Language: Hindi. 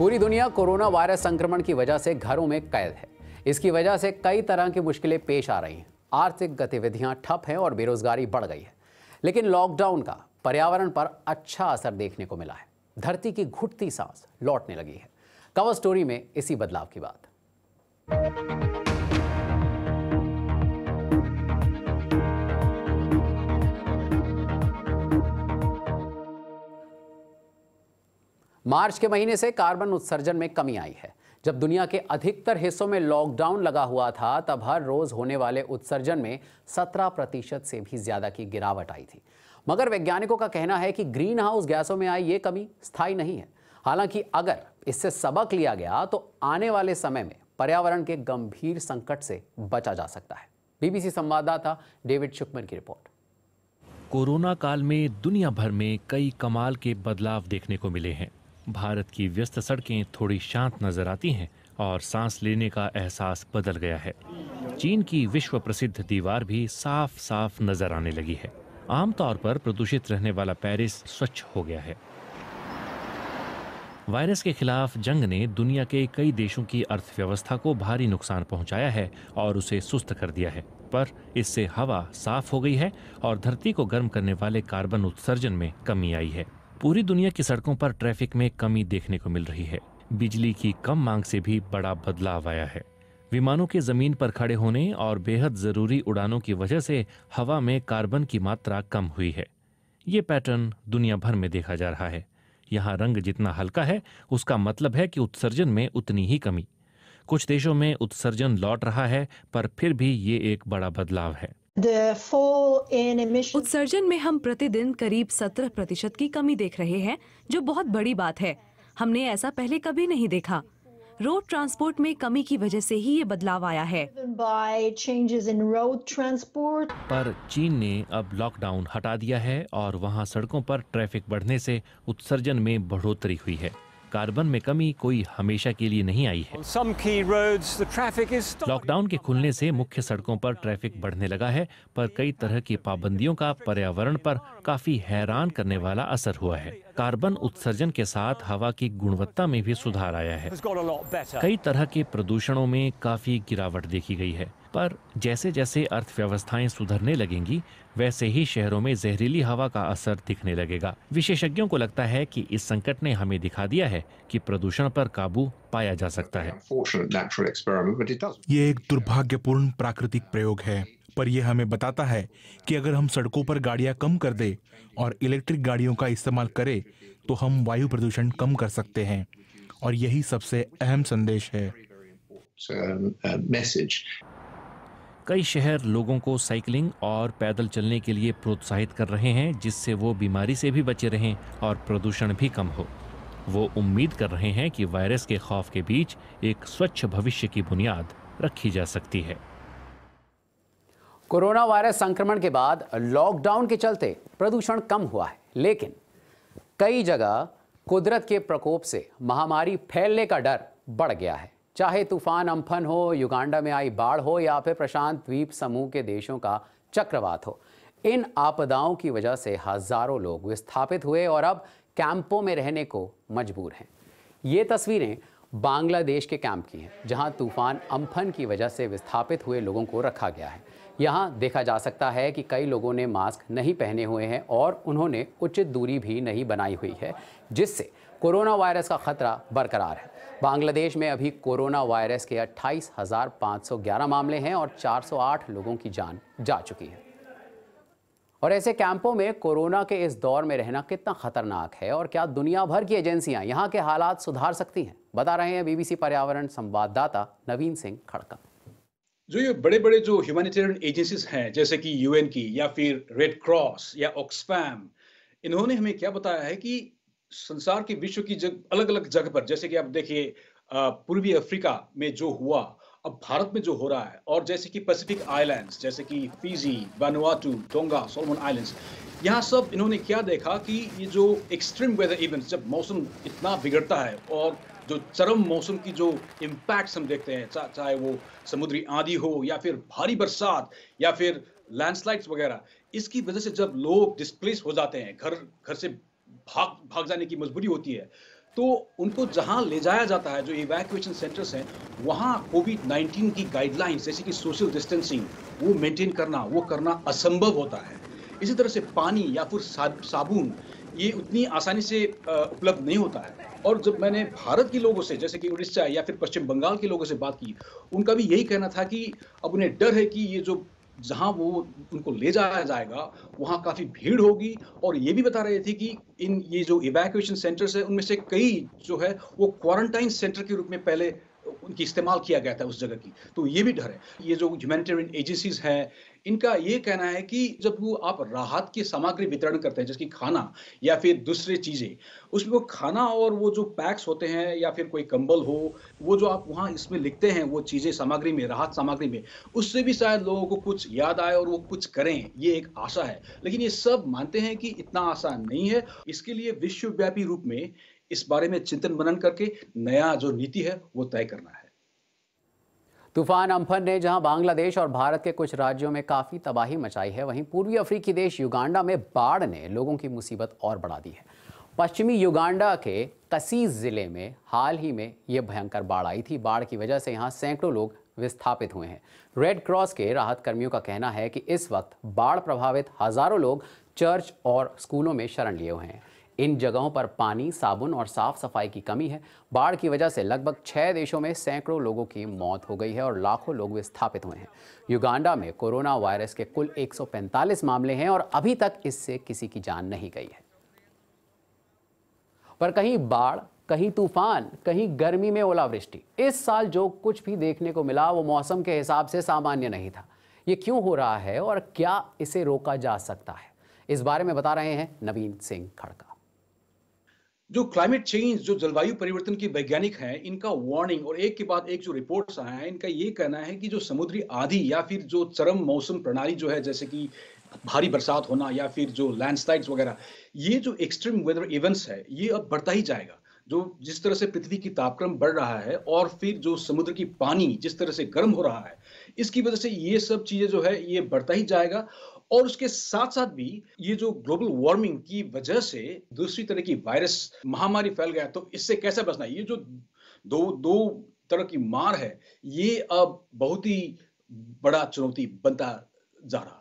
पूरी दुनिया कोरोना वायरस संक्रमण की वजह से घरों में कैद है इसकी वजह से कई तरह की मुश्किलें पेश आ रही हैं आर्थिक गतिविधियां ठप हैं और बेरोजगारी बढ़ गई है लेकिन लॉकडाउन का पर्यावरण पर अच्छा असर देखने को मिला है धरती की घुटती सांस लौटने लगी है कवर स्टोरी में इसी बदलाव की बात मार्च के महीने से कार्बन उत्सर्जन में कमी आई है जब दुनिया के अधिकतर हिस्सों में लॉकडाउन लगा हुआ था तब हर रोज होने वाले उत्सर्जन में 17 प्रतिशत से भी ज्यादा की गिरावट आई थी मगर वैज्ञानिकों का कहना है कि ग्रीन हाउस गैसों में आई ये कमी स्थायी नहीं है हालांकि अगर इससे सबक लिया गया तो आने वाले समय में पर्यावरण के गंभीर संकट से बचा जा सकता है बीबीसी संवाददाता डेविड शुक्मन की रिपोर्ट कोरोना काल में दुनिया भर में कई कमाल के बदलाव देखने को मिले हैं भारत की व्यस्त सड़कें थोड़ी शांत नजर आती हैं और सांस लेने का एहसास बदल गया है चीन की विश्व प्रसिद्ध दीवार भी साफ साफ नजर आने लगी है आमतौर पर प्रदूषित रहने वाला पेरिस स्वच्छ हो गया है वायरस के खिलाफ जंग ने दुनिया के कई देशों की अर्थव्यवस्था को भारी नुकसान पहुंचाया है और उसे सुस्त कर दिया है पर इससे हवा साफ हो गई है और धरती को गर्म करने वाले कार्बन उत्सर्जन में कमी आई है पूरी दुनिया की सड़कों पर ट्रैफिक में कमी देखने को मिल रही है बिजली की कम मांग से भी बड़ा बदलाव आया है विमानों के जमीन पर खड़े होने और बेहद जरूरी उड़ानों की वजह से हवा में कार्बन की मात्रा कम हुई है ये पैटर्न दुनिया भर में देखा जा रहा है यहाँ रंग जितना हल्का है उसका मतलब है कि उत्सर्जन में उतनी ही कमी कुछ देशों में उत्सर्जन लौट रहा है पर फिर भी ये एक बड़ा बदलाव है The four उत्सर्जन में हम प्रतिदिन करीब 17 प्रतिशत की कमी देख रहे हैं जो बहुत बड़ी बात है हमने ऐसा पहले कभी नहीं देखा रोड ट्रांसपोर्ट में कमी की वजह से ही ये बदलाव आया है पर चीन ने अब लॉकडाउन हटा दिया है और वहाँ सड़कों पर ट्रैफिक बढ़ने से उत्सर्जन में बढ़ोतरी हुई है कार्बन में कमी कोई हमेशा के लिए नहीं आई है लॉकडाउन के खुलने से मुख्य सड़कों पर ट्रैफिक बढ़ने लगा है पर कई तरह की पाबंदियों का पर्यावरण पर काफी हैरान करने वाला असर हुआ है कार्बन उत्सर्जन के साथ हवा की गुणवत्ता में भी सुधार आया है कई तरह के प्रदूषणों में काफी गिरावट देखी गई है पर जैसे जैसे अर्थव्यवस्थाएं सुधरने लगेंगी वैसे ही शहरों में जहरीली हवा का असर दिखने लगेगा विशेषज्ञों को लगता है कि इस संकट ने हमें दिखा दिया है कि प्रदूषण पर काबू पाया जा सकता है ये एक दुर्भाग्यपूर्ण प्राकृतिक प्रयोग है पर यह हमें बताता है कि अगर हम सड़कों पर गाड़ियां कम कर दें और इलेक्ट्रिक गाड़ियों का इस्तेमाल करें तो हम वायु प्रदूषण कम कर सकते हैं और यही सबसे अहम संदेश है कई शहर लोगों को साइकिलिंग और पैदल चलने के लिए प्रोत्साहित कर रहे हैं जिससे वो बीमारी से भी बचे रहें और प्रदूषण भी कम हो वो उम्मीद कर रहे हैं कि वायरस के खौफ के बीच एक स्वच्छ भविष्य की बुनियाद रखी जा सकती है कोरोना वायरस संक्रमण के बाद लॉकडाउन के चलते प्रदूषण कम हुआ है लेकिन कई जगह कुदरत के प्रकोप से महामारी फैलने का डर बढ़ गया है चाहे तूफान अम्फन हो युगांडा में आई बाढ़ हो या फिर प्रशांत द्वीप समूह के देशों का चक्रवात हो इन आपदाओं की वजह से हजारों लोग विस्थापित हुए और अब कैंपों में रहने को मजबूर हैं ये तस्वीरें बांग्लादेश के कैंप की हैं जहां तूफान अम्फन की वजह से विस्थापित हुए लोगों को रखा गया है यहां देखा जा सकता है कि कई लोगों ने मास्क नहीं पहने हुए हैं और उन्होंने उचित दूरी भी नहीं बनाई हुई है जिससे कोरोना वायरस का खतरा बरकरार है बांग्लादेश में अभी कोरोना वायरस के 28,511 मामले हैं और 408 लोगों की जान जा चुकी है और ऐसे कैंपों में कोरोना के इस दौर में रहना कितना खतरनाक है और क्या दुनिया भर की एजेंसियां यहां के हालात सुधार सकती हैं बता रहे हैं बीबीसी पर्यावरण संवाददाता नवीन सिंह खड़का जो ये बड़े बड़े जो ह्यूमैनिटेरियन एजेंसीज हैं जैसे कि यूएन की या फिर रेड क्रॉस या ऑक्सफैम इन्होंने हमें क्या बताया है कि संसार के विश्व की जग, अलग अलग जगह पर जैसे कि आप देखिए पूर्वी अफ्रीका में जो हुआ अब भारत में जो हो रहा है और जैसे कि पैसिफिक आइलैंड्स जैसे कि Fiji Vanuatu Tonga Solomon islands यहाँ सब इन्होंने क्या देखा कि ये जो एक्सट्रीम वेदर इवेंट्स जब मौसम इतना बिगड़ता है और जो चरम मौसम की जो इम्पैक्ट्स हम देखते हैं चा, चाहे वो समुद्री आंधी हो या फिर भारी बरसात या फिर लैंडस्लाइड्स वगैरह इसकी वजह से जब लोग डिस्प्लेस हो जाते हैं घर घर से भाग भाग जाने की मजबूरी होती है तो उनको जहां ले जाया जाता है जो इवैक्यूएशन सेंटर्स हैं वहां कोविड 19 की गाइडलाइंस जैसे कि सोशल डिस्टेंसिंग वो मेंटेन करना वो करना असंभव होता है इसी तरह से पानी या फिर साबुन ये उतनी आसानी से उपलब्ध नहीं होता है और जब मैंने भारत के लोगों से जैसे कि उड़ीसा या फिर पश्चिम बंगाल के लोगों से बात की उनका भी यही कहना था कि अब उन्हें डर है कि ये जो जहां वो उनको ले जाया जाएगा वहां काफ़ी भीड़ होगी और ये भी बता रहे थे कि इन ये जो इवैक्यूएशन सेंटर्स है उनमें से कई जो है वो क्वारंटाइन सेंटर के रूप में पहले कि इस्तेमाल किया गया था उस जगह की तो ये भी डर है ये जो ह्यूमैनिटेरियन एजेंसीज है इनका ये कहना है कि जब वो आप राहत की सामग्री वितरण करते हैं जैसे कि खाना या फिर दूसरे चीज़ें उसमें वो खाना और वो जो पैक्स होते हैं या फिर कोई कंबल हो वो जो आप वहाँ इसमें लिखते हैं वो चीज़ें सामग्री में राहत सामग्री में उससे भी शायद लोगों को कुछ याद आए और वो कुछ करें ये एक आशा है लेकिन ये सब मानते हैं कि इतना आसान नहीं है इसके लिए विश्वव्यापी रूप में इस बारे में चिंतन मनन करके नया जो नीति है वो तय करना है तूफान अम्फन ने जहां बांग्लादेश और भारत के कुछ राज्यों में काफ़ी तबाही मचाई है वहीं पूर्वी अफ्रीकी देश युगांडा में बाढ़ ने लोगों की मुसीबत और बढ़ा दी है पश्चिमी युगांडा के कसीस ज़िले में हाल ही में ये भयंकर बाढ़ आई थी बाढ़ की वजह से यहाँ सैकड़ों लोग विस्थापित हुए हैं रेड क्रॉस के राहत कर्मियों का कहना है कि इस वक्त बाढ़ प्रभावित हज़ारों लोग चर्च और स्कूलों में शरण लिए हुए हैं इन जगहों पर पानी साबुन और साफ सफाई की कमी है बाढ़ की वजह से लगभग छः देशों में सैकड़ों लोगों की मौत हो गई है और लाखों लोग विस्थापित हुए हैं युगांडा में कोरोना वायरस के कुल 145 मामले हैं और अभी तक इससे किसी की जान नहीं गई है पर कहीं बाढ़ कहीं तूफान कहीं गर्मी में ओलावृष्टि इस साल जो कुछ भी देखने को मिला वो मौसम के हिसाब से सामान्य नहीं था ये क्यों हो रहा है और क्या इसे रोका जा सकता है इस बारे में बता रहे हैं नवीन सिंह खड़का जो क्लाइमेट चेंज जो जलवायु परिवर्तन की वैज्ञानिक हैं इनका वार्निंग और एक के बाद एक जो रिपोर्ट्स आए हैं इनका ये कहना है कि जो समुद्री आधी या फिर जो चरम मौसम प्रणाली जो है जैसे कि भारी बरसात होना या फिर जो लैंडस्लाइड्स वगैरह ये जो एक्सट्रीम वेदर इवेंट्स है ये अब बढ़ता ही जाएगा जो जिस तरह से पृथ्वी की तापक्रम बढ़ रहा है और फिर जो समुद्र की पानी जिस तरह से गर्म हो रहा है इसकी वजह से ये सब चीज़ें जो है ये बढ़ता ही जाएगा और उसके साथ साथ भी ये जो ग्लोबल वार्मिंग की वजह से दूसरी तरह की वायरस महामारी फैल गया तो इससे कैसे बचना ये जो दो दो तरह की मार है ये अब बहुत ही बड़ा चुनौती बनता जा रहा